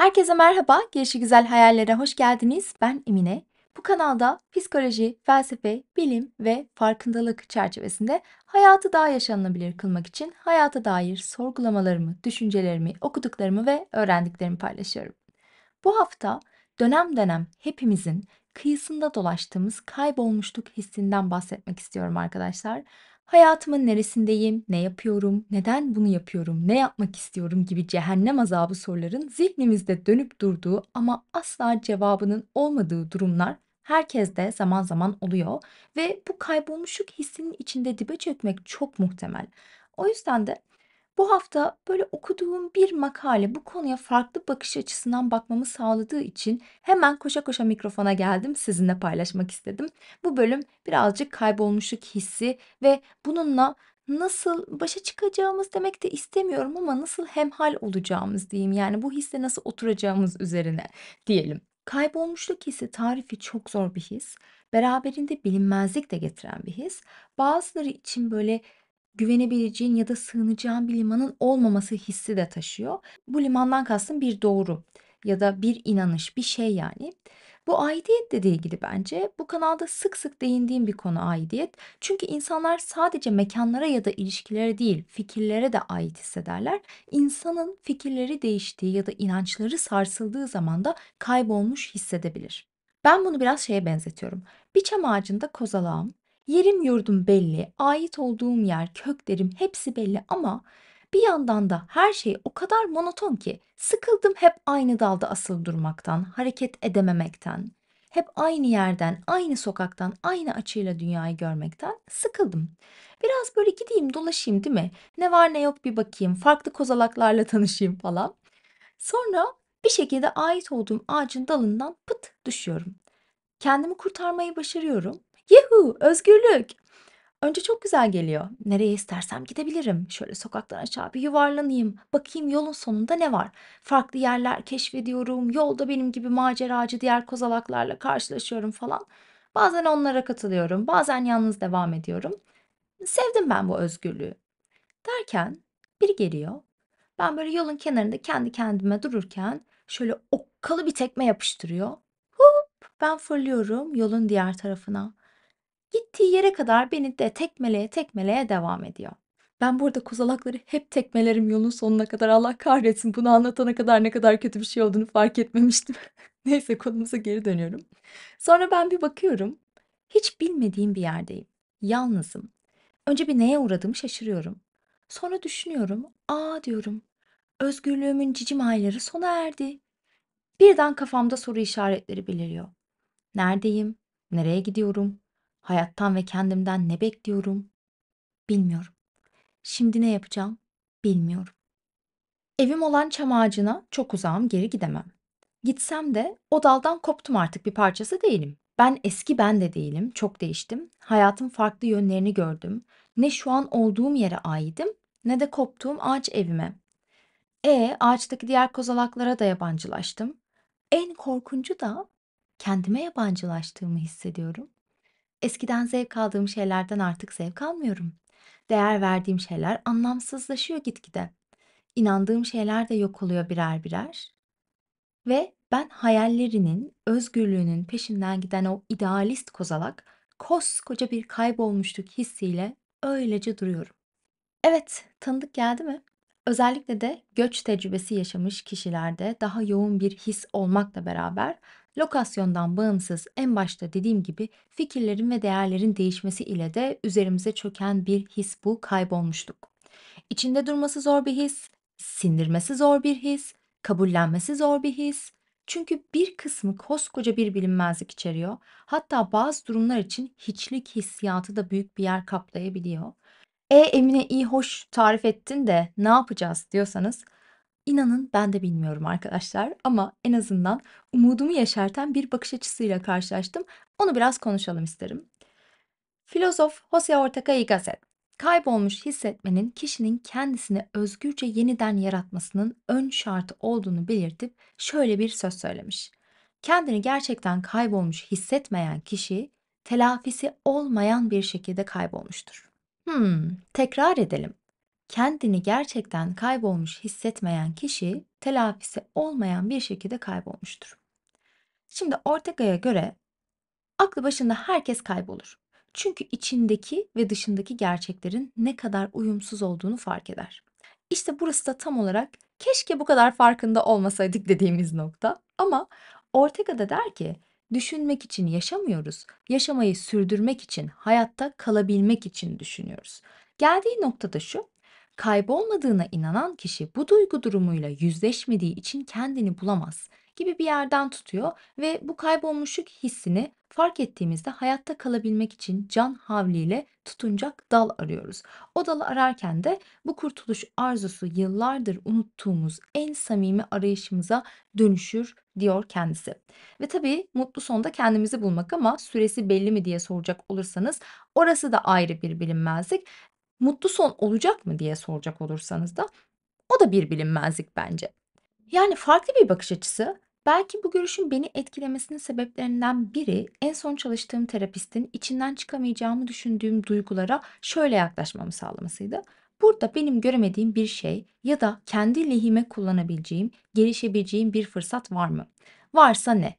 Herkese merhaba, Gelişi Güzel Hayallere hoş geldiniz. Ben Emine. Bu kanalda psikoloji, felsefe, bilim ve farkındalık çerçevesinde hayatı daha yaşanılabilir kılmak için hayata dair sorgulamalarımı, düşüncelerimi, okuduklarımı ve öğrendiklerimi paylaşıyorum. Bu hafta dönem dönem hepimizin kıyısında dolaştığımız kaybolmuşluk hissinden bahsetmek istiyorum arkadaşlar hayatımın neresindeyim, ne yapıyorum, neden bunu yapıyorum, ne yapmak istiyorum gibi cehennem azabı soruların zihnimizde dönüp durduğu ama asla cevabının olmadığı durumlar herkeste zaman zaman oluyor ve bu kaybolmuşluk hissinin içinde dibe çökmek çok muhtemel. O yüzden de bu hafta böyle okuduğum bir makale bu konuya farklı bakış açısından bakmamı sağladığı için hemen koşa koşa mikrofona geldim sizinle paylaşmak istedim. Bu bölüm birazcık kaybolmuşluk hissi ve bununla nasıl başa çıkacağımız demek de istemiyorum ama nasıl hemhal olacağımız diyeyim. Yani bu hisse nasıl oturacağımız üzerine diyelim. Kaybolmuşluk hissi tarifi çok zor bir his. Beraberinde bilinmezlik de getiren bir his. Bazıları için böyle güvenebileceğin ya da sığınacağın bir limanın olmaması hissi de taşıyor. Bu limandan kastım bir doğru ya da bir inanış, bir şey yani. Bu aidiyetle de ilgili bence. Bu kanalda sık sık değindiğim bir konu aidiyet. Çünkü insanlar sadece mekanlara ya da ilişkilere değil, fikirlere de ait hissederler. İnsanın fikirleri değiştiği ya da inançları sarsıldığı zaman da kaybolmuş hissedebilir. Ben bunu biraz şeye benzetiyorum. Bir çam ağacında kozalağım, Yerim yurdum belli, ait olduğum yer, köklerim hepsi belli ama bir yandan da her şey o kadar monoton ki sıkıldım hep aynı dalda asıl durmaktan, hareket edememekten. Hep aynı yerden, aynı sokaktan, aynı açıyla dünyayı görmekten sıkıldım. Biraz böyle gideyim dolaşayım değil mi? Ne var ne yok bir bakayım, farklı kozalaklarla tanışayım falan. Sonra bir şekilde ait olduğum ağacın dalından pıt düşüyorum. Kendimi kurtarmayı başarıyorum Yuhu, özgürlük. Önce çok güzel geliyor. Nereye istersem gidebilirim. Şöyle sokaktan aşağı bir yuvarlanayım. Bakayım yolun sonunda ne var. Farklı yerler keşfediyorum. Yolda benim gibi maceracı diğer kozalaklarla karşılaşıyorum falan. Bazen onlara katılıyorum. Bazen yalnız devam ediyorum. Sevdim ben bu özgürlüğü. Derken biri geliyor. Ben böyle yolun kenarında kendi kendime dururken şöyle okkalı bir tekme yapıştırıyor. Hop ben fırlıyorum yolun diğer tarafına. Gittiği yere kadar beni de tekmeleye tekmeleye devam ediyor. Ben burada kozalakları hep tekmelerim yolun sonuna kadar. Allah kahretsin bunu anlatana kadar ne kadar kötü bir şey olduğunu fark etmemiştim. Neyse konumuza geri dönüyorum. Sonra ben bir bakıyorum. Hiç bilmediğim bir yerdeyim. Yalnızım. Önce bir neye uğradığımı şaşırıyorum. Sonra düşünüyorum. Aa diyorum. Özgürlüğümün cicim ayları sona erdi. Birden kafamda soru işaretleri beliriyor. Neredeyim? Nereye gidiyorum? Hayattan ve kendimden ne bekliyorum? Bilmiyorum. Şimdi ne yapacağım? Bilmiyorum. Evim olan çam ağacına çok uzağım geri gidemem. Gitsem de o daldan koptum artık bir parçası değilim. Ben eski ben de değilim, çok değiştim. Hayatın farklı yönlerini gördüm. Ne şu an olduğum yere aidim ne de koptuğum ağaç evime. E ağaçtaki diğer kozalaklara da yabancılaştım. En korkuncu da kendime yabancılaştığımı hissediyorum. Eskiden zevk aldığım şeylerden artık zevk almıyorum. Değer verdiğim şeyler anlamsızlaşıyor gitgide. İnandığım şeyler de yok oluyor birer birer ve ben hayallerinin, özgürlüğünün peşinden giden o idealist kozalak koskoca bir kaybolmuşluk hissiyle öylece duruyorum. Evet, tanıdık geldi mi? Özellikle de göç tecrübesi yaşamış kişilerde daha yoğun bir his olmakla beraber Lokasyondan bağımsız en başta dediğim gibi fikirlerin ve değerlerin değişmesi ile de üzerimize çöken bir his bu kaybolmuştuk. İçinde durması zor bir his, sindirmesi zor bir his, kabullenmesi zor bir his. Çünkü bir kısmı koskoca bir bilinmezlik içeriyor. Hatta bazı durumlar için hiçlik hissiyatı da büyük bir yer kaplayabiliyor. E Emine iyi hoş tarif ettin de ne yapacağız diyorsanız İnanın ben de bilmiyorum arkadaşlar ama en azından umudumu yaşartan bir bakış açısıyla karşılaştım. Onu biraz konuşalım isterim. Filozof Jose Ortega y Gasset, kaybolmuş hissetmenin kişinin kendisini özgürce yeniden yaratmasının ön şartı olduğunu belirtip şöyle bir söz söylemiş. Kendini gerçekten kaybolmuş hissetmeyen kişi telafisi olmayan bir şekilde kaybolmuştur. Hmm, tekrar edelim kendini gerçekten kaybolmuş hissetmeyen kişi telafisi olmayan bir şekilde kaybolmuştur. Şimdi Ortega'ya göre aklı başında herkes kaybolur. Çünkü içindeki ve dışındaki gerçeklerin ne kadar uyumsuz olduğunu fark eder. İşte burası da tam olarak keşke bu kadar farkında olmasaydık dediğimiz nokta. Ama Ortega da der ki düşünmek için yaşamıyoruz. Yaşamayı sürdürmek için, hayatta kalabilmek için düşünüyoruz. Geldiği nokta da şu. Kaybolmadığına inanan kişi bu duygu durumuyla yüzleşmediği için kendini bulamaz gibi bir yerden tutuyor ve bu kaybolmuşluk hissini fark ettiğimizde hayatta kalabilmek için can havliyle tutunacak dal arıyoruz. O dalı ararken de bu kurtuluş arzusu yıllardır unuttuğumuz en samimi arayışımıza dönüşür diyor kendisi. Ve tabii mutlu sonda kendimizi bulmak ama süresi belli mi diye soracak olursanız orası da ayrı bir bilinmezlik mutlu son olacak mı diye soracak olursanız da o da bir bilinmezlik bence. Yani farklı bir bakış açısı Belki bu görüşün beni etkilemesinin sebeplerinden biri en son çalıştığım terapistin içinden çıkamayacağımı düşündüğüm duygulara şöyle yaklaşmamı sağlamasıydı. Burada benim göremediğim bir şey ya da kendi lehime kullanabileceğim, gelişebileceğim bir fırsat var mı? Varsa ne?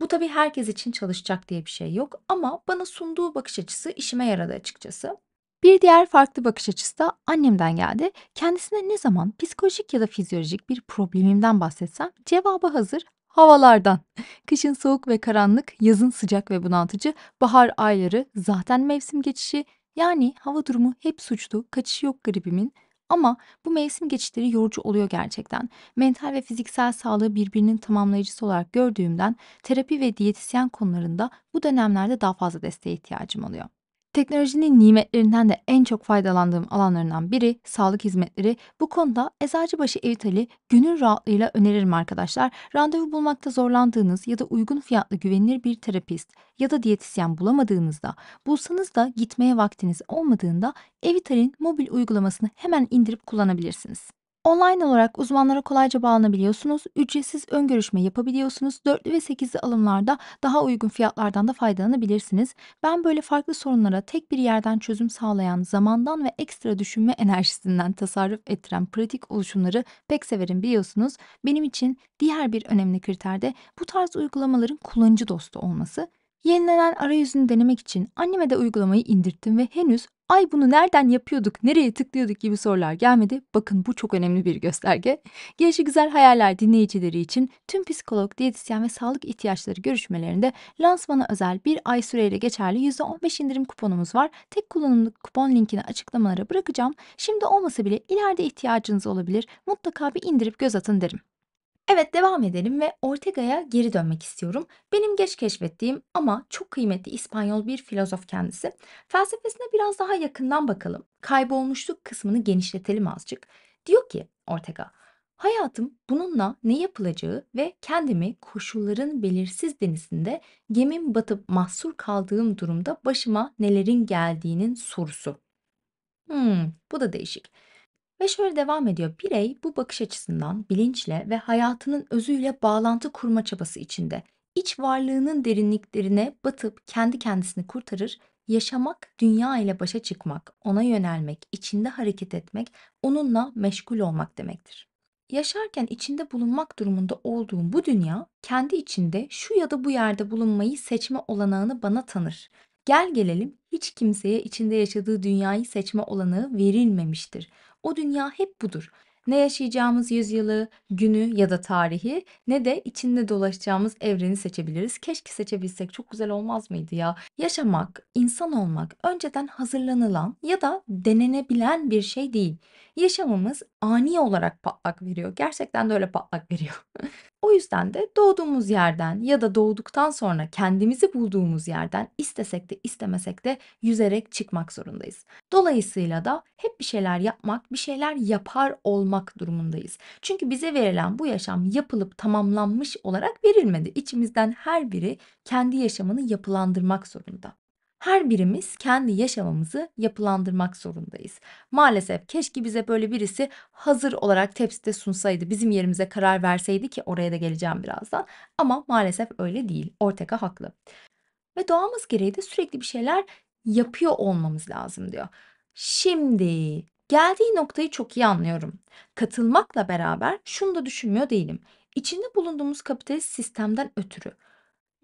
Bu tabii herkes için çalışacak diye bir şey yok ama bana sunduğu bakış açısı işime yaradı açıkçası. Bir diğer farklı bakış açısı da annemden geldi. Kendisine ne zaman psikolojik ya da fizyolojik bir problemimden bahsetsem cevabı hazır havalardan. Kışın soğuk ve karanlık, yazın sıcak ve bunaltıcı, bahar ayları zaten mevsim geçişi yani hava durumu hep suçlu, kaçışı yok gribimin. Ama bu mevsim geçişleri yorucu oluyor gerçekten. Mental ve fiziksel sağlığı birbirinin tamamlayıcısı olarak gördüğümden terapi ve diyetisyen konularında bu dönemlerde daha fazla desteğe ihtiyacım oluyor. Teknolojinin nimetlerinden de en çok faydalandığım alanlarından biri sağlık hizmetleri. Bu konuda Eczacıbaşı Evitali gönül rahatlığıyla öneririm arkadaşlar. Randevu bulmakta zorlandığınız ya da uygun fiyatlı güvenilir bir terapist ya da diyetisyen bulamadığınızda, bulsanız da gitmeye vaktiniz olmadığında Evital'in mobil uygulamasını hemen indirip kullanabilirsiniz. Online olarak uzmanlara kolayca bağlanabiliyorsunuz, ücretsiz ön görüşme yapabiliyorsunuz, dörtlü ve sekizli alımlarda daha uygun fiyatlardan da faydalanabilirsiniz. Ben böyle farklı sorunlara tek bir yerden çözüm sağlayan, zamandan ve ekstra düşünme enerjisinden tasarruf ettiren pratik oluşumları pek severim biliyorsunuz. Benim için diğer bir önemli kriter de bu tarz uygulamaların kullanıcı dostu olması. Yenilenen arayüzünü denemek için anneme de uygulamayı indirttim ve henüz ay bunu nereden yapıyorduk, nereye tıklıyorduk gibi sorular gelmedi. Bakın bu çok önemli bir gösterge. Gelişi güzel hayaller dinleyicileri için tüm psikolog, diyetisyen ve sağlık ihtiyaçları görüşmelerinde lansmana özel bir ay süreyle geçerli %15 indirim kuponumuz var. Tek kullanımlık kupon linkini açıklamalara bırakacağım. Şimdi olmasa bile ileride ihtiyacınız olabilir. Mutlaka bir indirip göz atın derim. Evet devam edelim ve Ortega'ya geri dönmek istiyorum. Benim geç keşfettiğim ama çok kıymetli İspanyol bir filozof kendisi. Felsefesine biraz daha yakından bakalım. Kaybolmuşluk kısmını genişletelim azıcık. Diyor ki Ortega, hayatım bununla ne yapılacağı ve kendimi koşulların belirsiz denizinde gemim batıp mahsur kaldığım durumda başıma nelerin geldiğinin sorusu. Hmm, bu da değişik. Ve şöyle devam ediyor. Birey bu bakış açısından bilinçle ve hayatının özüyle bağlantı kurma çabası içinde iç varlığının derinliklerine batıp kendi kendisini kurtarır, yaşamak, dünya ile başa çıkmak, ona yönelmek, içinde hareket etmek, onunla meşgul olmak demektir. Yaşarken içinde bulunmak durumunda olduğum bu dünya kendi içinde şu ya da bu yerde bulunmayı seçme olanağını bana tanır Gel gelelim hiç kimseye içinde yaşadığı dünyayı seçme olanağı verilmemiştir. O dünya hep budur. Ne yaşayacağımız yüzyılı, günü ya da tarihi ne de içinde dolaşacağımız evreni seçebiliriz. Keşke seçebilsek çok güzel olmaz mıydı ya? Yaşamak, insan olmak önceden hazırlanılan ya da denenebilen bir şey değil yaşamımız ani olarak patlak veriyor. Gerçekten de öyle patlak veriyor. o yüzden de doğduğumuz yerden ya da doğduktan sonra kendimizi bulduğumuz yerden istesek de istemesek de yüzerek çıkmak zorundayız. Dolayısıyla da hep bir şeyler yapmak, bir şeyler yapar olmak durumundayız. Çünkü bize verilen bu yaşam yapılıp tamamlanmış olarak verilmedi. İçimizden her biri kendi yaşamını yapılandırmak zorunda. Her birimiz kendi yaşamımızı yapılandırmak zorundayız. Maalesef keşke bize böyle birisi hazır olarak tepside sunsaydı, bizim yerimize karar verseydi ki oraya da geleceğim birazdan. Ama maalesef öyle değil. Ortega haklı. Ve doğamız gereği de sürekli bir şeyler yapıyor olmamız lazım diyor. Şimdi geldiği noktayı çok iyi anlıyorum. Katılmakla beraber şunu da düşünmüyor değilim. İçinde bulunduğumuz kapitalist sistemden ötürü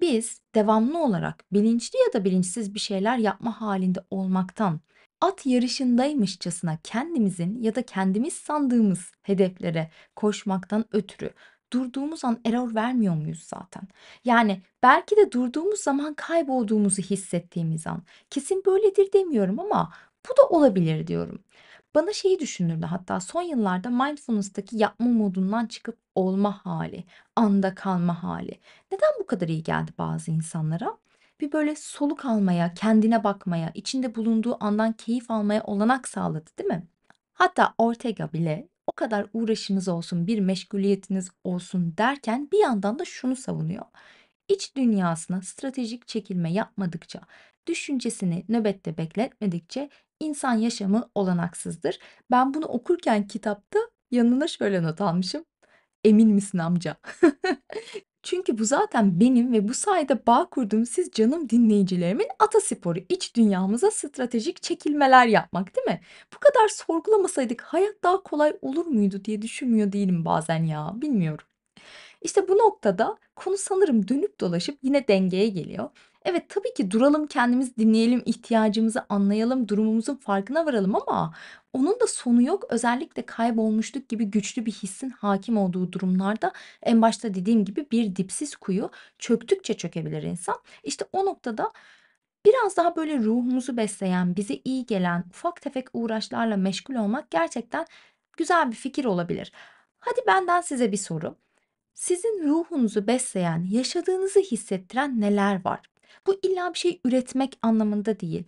biz devamlı olarak bilinçli ya da bilinçsiz bir şeyler yapma halinde olmaktan at yarışındaymışçasına kendimizin ya da kendimiz sandığımız hedeflere koşmaktan ötürü durduğumuz an error vermiyor muyuz zaten? Yani belki de durduğumuz zaman kaybolduğumuzu hissettiğimiz an. Kesin böyledir demiyorum ama bu da olabilir diyorum. Bana şeyi düşündürdü hatta son yıllarda mindfulness'taki yapma modundan çıkıp olma hali, anda kalma hali. Neden bu kadar iyi geldi bazı insanlara? Bir böyle soluk almaya, kendine bakmaya, içinde bulunduğu andan keyif almaya olanak sağladı değil mi? Hatta Ortega bile o kadar uğraşınız olsun, bir meşguliyetiniz olsun derken bir yandan da şunu savunuyor. İç dünyasına stratejik çekilme yapmadıkça, düşüncesini nöbette bekletmedikçe insan yaşamı olanaksızdır. Ben bunu okurken kitapta yanına şöyle not almışım. Emin misin amca? Çünkü bu zaten benim ve bu sayede bağ kurduğum siz canım dinleyicilerimin atasporu iç dünyamıza stratejik çekilmeler yapmak değil mi? Bu kadar sorgulamasaydık hayat daha kolay olur muydu diye düşünmüyor değilim bazen ya bilmiyorum. İşte bu noktada konu sanırım dönüp dolaşıp yine dengeye geliyor. Evet tabii ki duralım kendimiz dinleyelim ihtiyacımızı anlayalım durumumuzun farkına varalım ama onun da sonu yok. Özellikle kaybolmuşluk gibi güçlü bir hissin hakim olduğu durumlarda en başta dediğim gibi bir dipsiz kuyu çöktükçe çökebilir insan. İşte o noktada Biraz daha böyle ruhumuzu besleyen, bize iyi gelen ufak tefek uğraşlarla meşgul olmak gerçekten güzel bir fikir olabilir. Hadi benden size bir soru. Sizin ruhunuzu besleyen, yaşadığınızı hissettiren neler var? Bu illa bir şey üretmek anlamında değil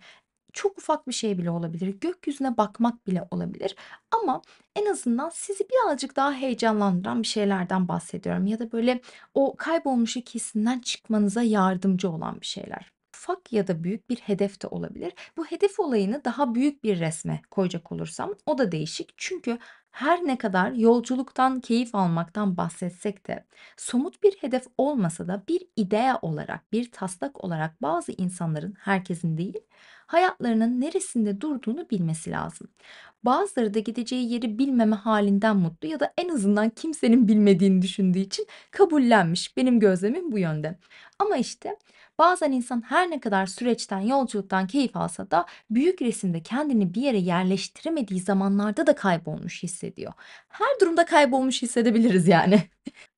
çok ufak bir şey bile olabilir. Gökyüzüne bakmak bile olabilir. Ama en azından sizi birazcık daha heyecanlandıran bir şeylerden bahsediyorum. Ya da böyle o kaybolmuş ikisinden çıkmanıza yardımcı olan bir şeyler. Ufak ya da büyük bir hedef de olabilir. Bu hedef olayını daha büyük bir resme koyacak olursam o da değişik. Çünkü her ne kadar yolculuktan keyif almaktan bahsetsek de somut bir hedef olmasa da bir idea olarak, bir taslak olarak bazı insanların herkesin değil, hayatlarının neresinde durduğunu bilmesi lazım. Bazıları da gideceği yeri bilmeme halinden mutlu ya da en azından kimsenin bilmediğini düşündüğü için kabullenmiş. Benim gözlemim bu yönde. Ama işte Bazen insan her ne kadar süreçten, yolculuktan keyif alsa da büyük resimde kendini bir yere yerleştiremediği zamanlarda da kaybolmuş hissediyor. Her durumda kaybolmuş hissedebiliriz yani.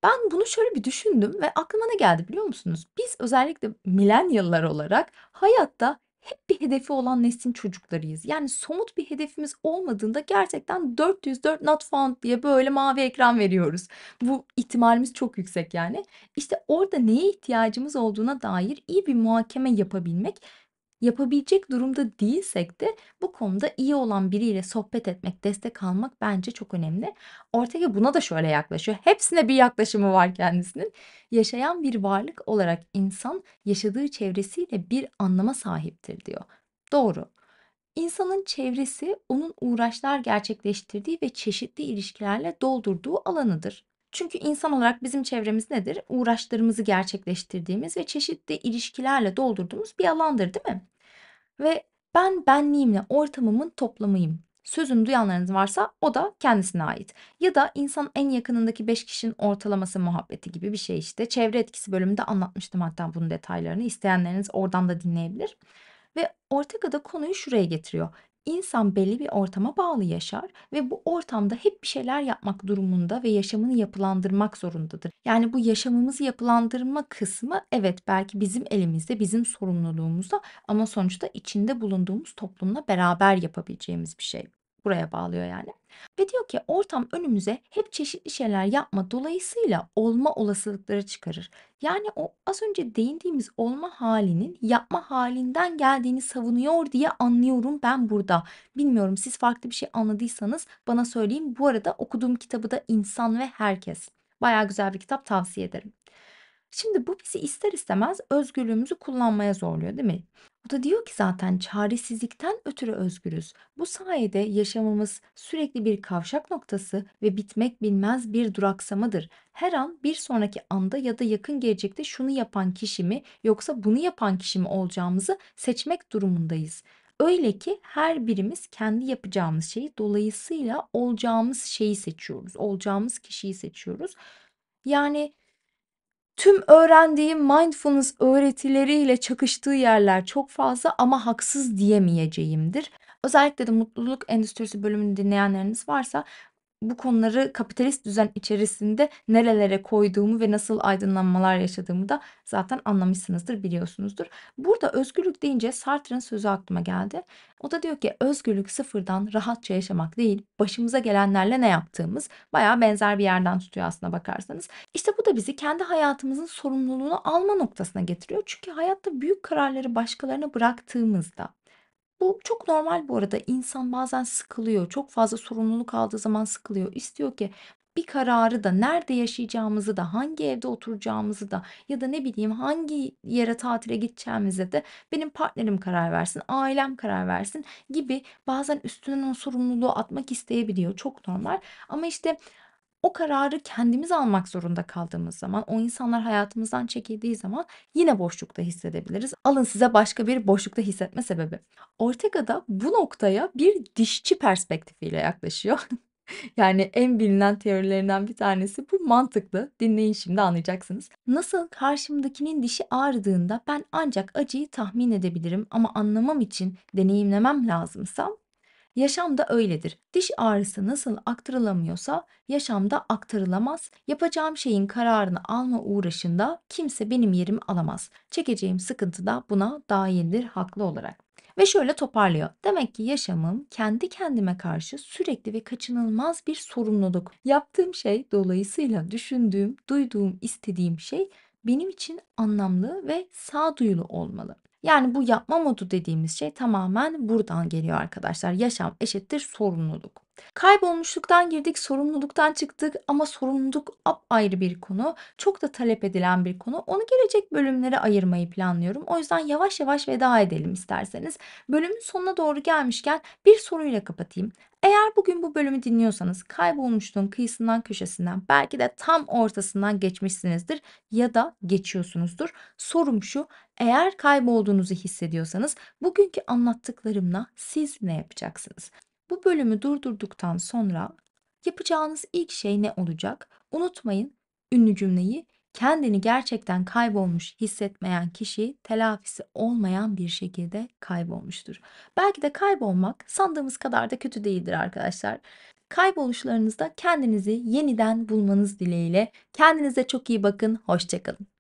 Ben bunu şöyle bir düşündüm ve aklıma ne geldi biliyor musunuz? Biz özellikle milenyalılar olarak hayatta hep bir hedefi olan neslin çocuklarıyız. Yani somut bir hedefimiz olmadığında gerçekten 404 not found diye böyle mavi ekran veriyoruz. Bu ihtimalimiz çok yüksek yani. İşte orada neye ihtiyacımız olduğuna dair iyi bir muhakeme yapabilmek yapabilecek durumda değilsek de bu konuda iyi olan biriyle sohbet etmek, destek almak bence çok önemli. Ortega buna da şöyle yaklaşıyor. Hepsine bir yaklaşımı var kendisinin. Yaşayan bir varlık olarak insan yaşadığı çevresiyle bir anlama sahiptir diyor. Doğru. İnsanın çevresi onun uğraşlar gerçekleştirdiği ve çeşitli ilişkilerle doldurduğu alanıdır. Çünkü insan olarak bizim çevremiz nedir? Uğraşlarımızı gerçekleştirdiğimiz ve çeşitli ilişkilerle doldurduğumuz bir alandır değil mi? Ve ben benliğimle ortamımın toplamıyım. Sözünü duyanlarınız varsa o da kendisine ait. Ya da insan en yakınındaki 5 kişinin ortalaması muhabbeti gibi bir şey işte. Çevre etkisi bölümünde anlatmıştım hatta bunun detaylarını. İsteyenleriniz oradan da dinleyebilir. Ve Ortega'da konuyu şuraya getiriyor. İnsan belli bir ortama bağlı yaşar ve bu ortamda hep bir şeyler yapmak durumunda ve yaşamını yapılandırmak zorundadır. Yani bu yaşamımızı yapılandırma kısmı evet belki bizim elimizde, bizim sorumluluğumuzda ama sonuçta içinde bulunduğumuz toplumla beraber yapabileceğimiz bir şey buraya bağlıyor yani. Ve diyor ki ortam önümüze hep çeşitli şeyler yapma dolayısıyla olma olasılıkları çıkarır. Yani o az önce değindiğimiz olma halinin yapma halinden geldiğini savunuyor diye anlıyorum ben burada. Bilmiyorum siz farklı bir şey anladıysanız bana söyleyin. Bu arada okuduğum kitabı da İnsan ve Herkes. Baya güzel bir kitap tavsiye ederim. Şimdi bu bizi ister istemez özgürlüğümüzü kullanmaya zorluyor, değil mi? O da diyor ki zaten çaresizlikten ötürü özgürüz. Bu sayede yaşamımız sürekli bir kavşak noktası ve bitmek bilmez bir duraksamadır. Her an bir sonraki anda ya da yakın gelecekte şunu yapan kişi mi yoksa bunu yapan kişi mi olacağımızı seçmek durumundayız. Öyle ki her birimiz kendi yapacağımız şeyi dolayısıyla olacağımız şeyi seçiyoruz. Olacağımız kişiyi seçiyoruz. Yani tüm öğrendiğim mindfulness öğretileriyle çakıştığı yerler çok fazla ama haksız diyemeyeceğimdir. Özellikle de mutluluk endüstrisi bölümünü dinleyenleriniz varsa bu konuları kapitalist düzen içerisinde nerelere koyduğumu ve nasıl aydınlanmalar yaşadığımı da zaten anlamışsınızdır, biliyorsunuzdur. Burada özgürlük deyince Sartre'ın sözü aklıma geldi. O da diyor ki özgürlük sıfırdan rahatça yaşamak değil, başımıza gelenlerle ne yaptığımız baya benzer bir yerden tutuyor aslına bakarsanız. İşte bu da bizi kendi hayatımızın sorumluluğunu alma noktasına getiriyor. Çünkü hayatta büyük kararları başkalarına bıraktığımızda bu çok normal bu arada. İnsan bazen sıkılıyor. Çok fazla sorumluluk aldığı zaman sıkılıyor. İstiyor ki bir kararı da nerede yaşayacağımızı da hangi evde oturacağımızı da ya da ne bileyim hangi yere tatile gideceğimizi de benim partnerim karar versin, ailem karar versin gibi bazen üstünden o sorumluluğu atmak isteyebiliyor. Çok normal. Ama işte o kararı kendimiz almak zorunda kaldığımız zaman, o insanlar hayatımızdan çekildiği zaman yine boşlukta hissedebiliriz. Alın size başka bir boşlukta hissetme sebebi. Ortega da bu noktaya bir dişçi perspektifiyle yaklaşıyor. Yani en bilinen teorilerinden bir tanesi bu mantıklı. Dinleyin şimdi anlayacaksınız. Nasıl karşımdakinin dişi ağrıdığında ben ancak acıyı tahmin edebilirim ama anlamam için deneyimlemem lazımsa Yaşam da öyledir. Diş ağrısı nasıl aktarılamıyorsa yaşamda aktarılamaz. Yapacağım şeyin kararını alma uğraşında kimse benim yerimi alamaz. Çekeceğim sıkıntı da buna dahildir haklı olarak. Ve şöyle toparlıyor. Demek ki yaşamım kendi kendime karşı sürekli ve kaçınılmaz bir sorumluluk. Yaptığım şey dolayısıyla düşündüğüm, duyduğum, istediğim şey benim için anlamlı ve sağduyulu olmalı. Yani bu yapma modu dediğimiz şey tamamen buradan geliyor arkadaşlar. Yaşam eşittir sorumluluk. Kaybolmuşluktan girdik, sorumluluktan çıktık ama sorumluluk ayrı bir konu. Çok da talep edilen bir konu. Onu gelecek bölümlere ayırmayı planlıyorum. O yüzden yavaş yavaş veda edelim isterseniz. Bölümün sonuna doğru gelmişken bir soruyla kapatayım. Eğer bugün bu bölümü dinliyorsanız kaybolmuşluğun kıyısından köşesinden belki de tam ortasından geçmişsinizdir ya da geçiyorsunuzdur. Sorum şu eğer kaybolduğunuzu hissediyorsanız bugünkü anlattıklarımla siz ne yapacaksınız? Bu bölümü durdurduktan sonra yapacağınız ilk şey ne olacak? Unutmayın ünlü cümleyi kendini gerçekten kaybolmuş hissetmeyen kişi telafisi olmayan bir şekilde kaybolmuştur. Belki de kaybolmak sandığımız kadar da kötü değildir arkadaşlar. Kayboluşlarınızda kendinizi yeniden bulmanız dileğiyle. Kendinize çok iyi bakın. Hoşçakalın.